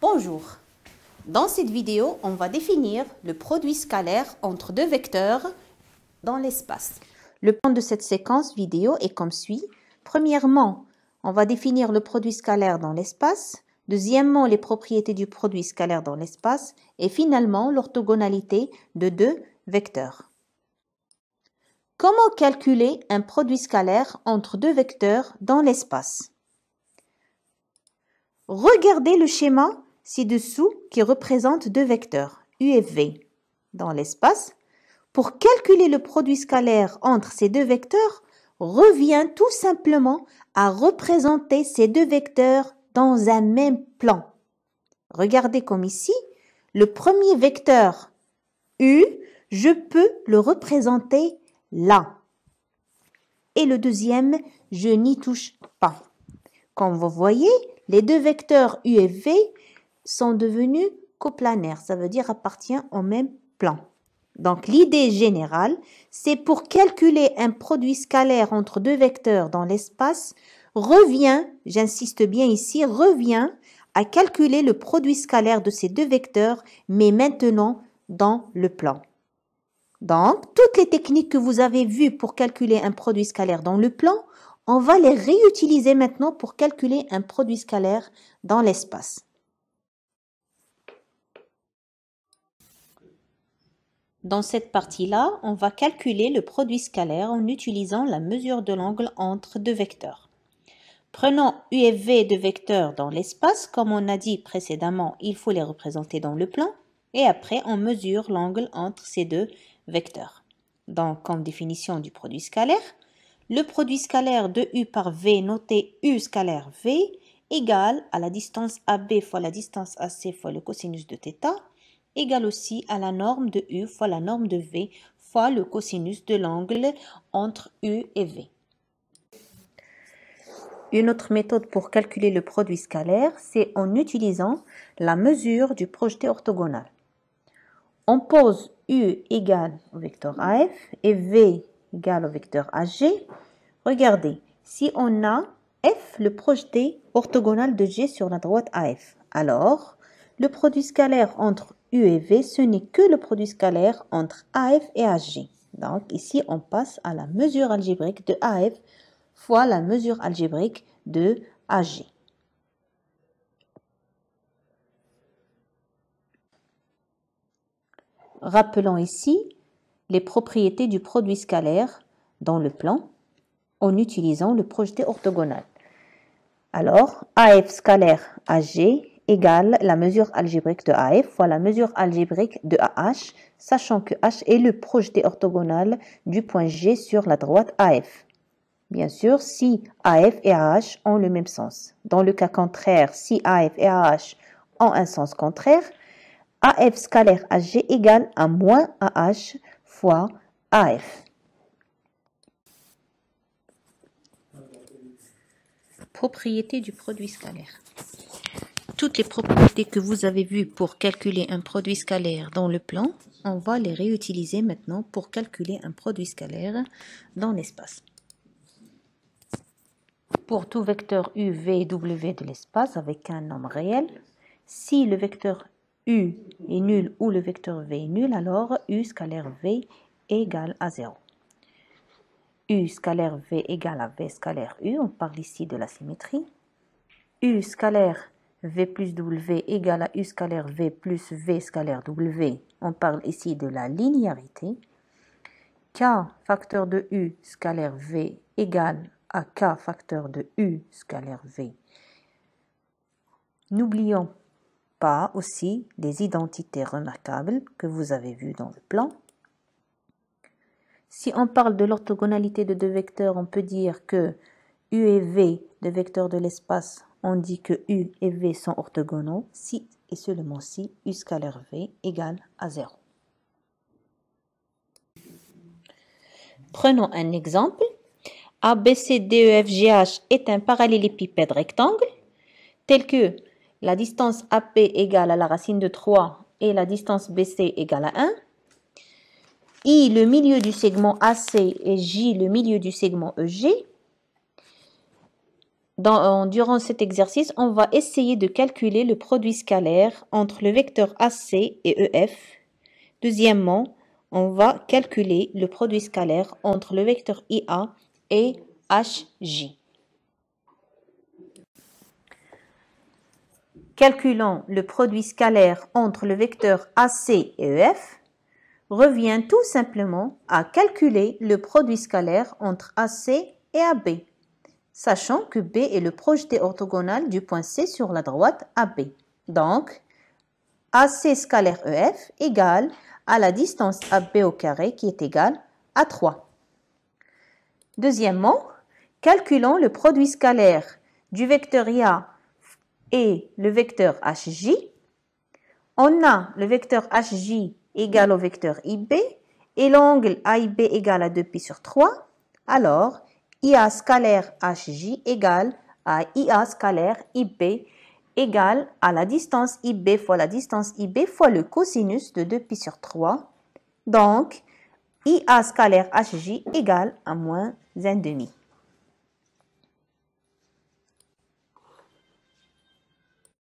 Bonjour. Dans cette vidéo, on va définir le produit scalaire entre deux vecteurs dans l'espace. Le plan de cette séquence vidéo est comme suit. Premièrement, on va définir le produit scalaire dans l'espace. Deuxièmement, les propriétés du produit scalaire dans l'espace. Et finalement, l'orthogonalité de deux vecteurs. Comment calculer un produit scalaire entre deux vecteurs dans l'espace Regardez le schéma ci-dessous qui représente deux vecteurs, U et V, dans l'espace. Pour calculer le produit scalaire entre ces deux vecteurs, revient tout simplement à représenter ces deux vecteurs dans un même plan. Regardez comme ici, le premier vecteur U, je peux le représenter là. Et le deuxième, je n'y touche pas. Comme vous voyez, les deux vecteurs U et V sont devenus coplanaires, ça veut dire appartient au même plan. Donc l'idée générale, c'est pour calculer un produit scalaire entre deux vecteurs dans l'espace, revient, j'insiste bien ici, revient à calculer le produit scalaire de ces deux vecteurs, mais maintenant dans le plan. Donc, toutes les techniques que vous avez vues pour calculer un produit scalaire dans le plan, on va les réutiliser maintenant pour calculer un produit scalaire dans l'espace. Dans cette partie-là, on va calculer le produit scalaire en utilisant la mesure de l'angle entre deux vecteurs. Prenons U et V de vecteurs dans l'espace, comme on a dit précédemment, il faut les représenter dans le plan, et après on mesure l'angle entre ces deux vecteurs. Donc, comme définition du produit scalaire, le produit scalaire de U par V noté U scalaire V égale à la distance AB fois la distance AC fois le cosinus de θ égale aussi à la norme de U fois la norme de V fois le cosinus de l'angle entre U et V. Une autre méthode pour calculer le produit scalaire, c'est en utilisant la mesure du projeté orthogonal. On pose U égale au vecteur AF et V égale au vecteur AG. Regardez, si on a F, le projeté orthogonal de G sur la droite AF, alors le produit scalaire entre U et V, ce n'est que le produit scalaire entre AF et AG. Donc ici, on passe à la mesure algébrique de AF fois la mesure algébrique de AG. Rappelons ici les propriétés du produit scalaire dans le plan en utilisant le projeté orthogonal. Alors, AF scalaire AG égale la mesure algébrique de AF fois la mesure algébrique de AH, sachant que H est le projeté orthogonal du point G sur la droite AF. Bien sûr, si AF et AH ont le même sens. Dans le cas contraire, si AF et AH ont un sens contraire, AF scalaire AG égale à moins AH fois AF. Propriété du produit scalaire les propriétés que vous avez vues pour calculer un produit scalaire dans le plan, on va les réutiliser maintenant pour calculer un produit scalaire dans l'espace. Pour tout vecteur U, V W de l'espace avec un nombre réel, si le vecteur U est nul ou le vecteur V est nul, alors U scalaire V égal à 0. U scalaire V égal à V scalaire U, on parle ici de la symétrie. U scalaire V plus W égale à U scalaire V plus V scalaire W. On parle ici de la linéarité. K facteur de U scalaire V égale à K facteur de U scalaire V. N'oublions pas aussi les identités remarquables que vous avez vues dans le plan. Si on parle de l'orthogonalité de deux vecteurs, on peut dire que U et V, deux vecteurs de l'espace on dit que U et V sont orthogonaux si et seulement si U scalaire V égale à 0. Prenons un exemple. ABCDEFGH est un parallélépipède rectangle tel que la distance AP égale à la racine de 3 et la distance BC égale à 1. I, le milieu du segment AC et J, le milieu du segment EG. Euh, durant cet exercice, on va essayer de calculer le produit scalaire entre le vecteur AC et EF. Deuxièmement, on va calculer le produit scalaire entre le vecteur IA et HJ. Calculant le produit scalaire entre le vecteur AC et EF revient tout simplement à calculer le produit scalaire entre AC et AB sachant que B est le projeté orthogonal du point C sur la droite AB. Donc, AC scalaire EF égale à la distance AB au carré qui est égale à 3. Deuxièmement, calculons le produit scalaire du vecteur IA et le vecteur HJ. On a le vecteur HJ égale au vecteur IB et l'angle AIB égale à 2π sur 3. Alors, IA scalaire HJ égale à IA scalaire IB égale à la distance IB fois la distance IB fois le cosinus de 2pi sur 3. Donc, IA scalaire HJ égale à moins demi.